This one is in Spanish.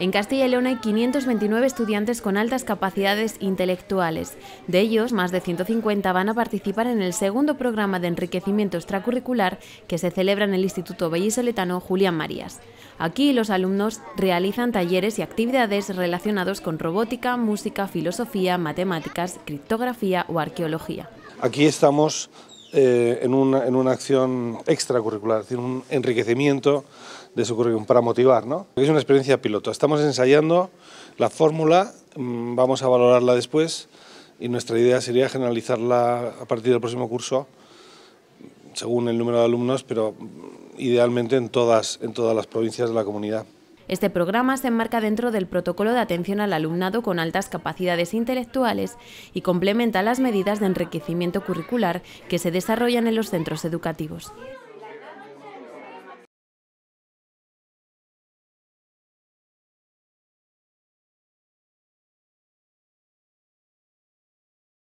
En Castilla y León hay 529 estudiantes con altas capacidades intelectuales. De ellos, más de 150 van a participar en el segundo programa de enriquecimiento extracurricular que se celebra en el Instituto Bellisoletano Julián Marías. Aquí los alumnos realizan talleres y actividades relacionados con robótica, música, filosofía, matemáticas, criptografía o arqueología. Aquí estamos eh, en, una, acción extracurricular, decir, un enriquecimiento de su currículum para motivar. ¿no? Es una experiencia piloto. Estamos ensayando la fórmula, mm, vamos a valorarla después y nuestra idea sería generalizarla a partir del próximo curso según el número de alumnos, pero mm, idealmente en todas, en todas las provincias de la comunidad. Este programa se enmarca dentro del protocolo de atención al alumnado con altas capacidades intelectuales y complementa las medidas de enriquecimiento curricular que se desarrollan en los centros educativos.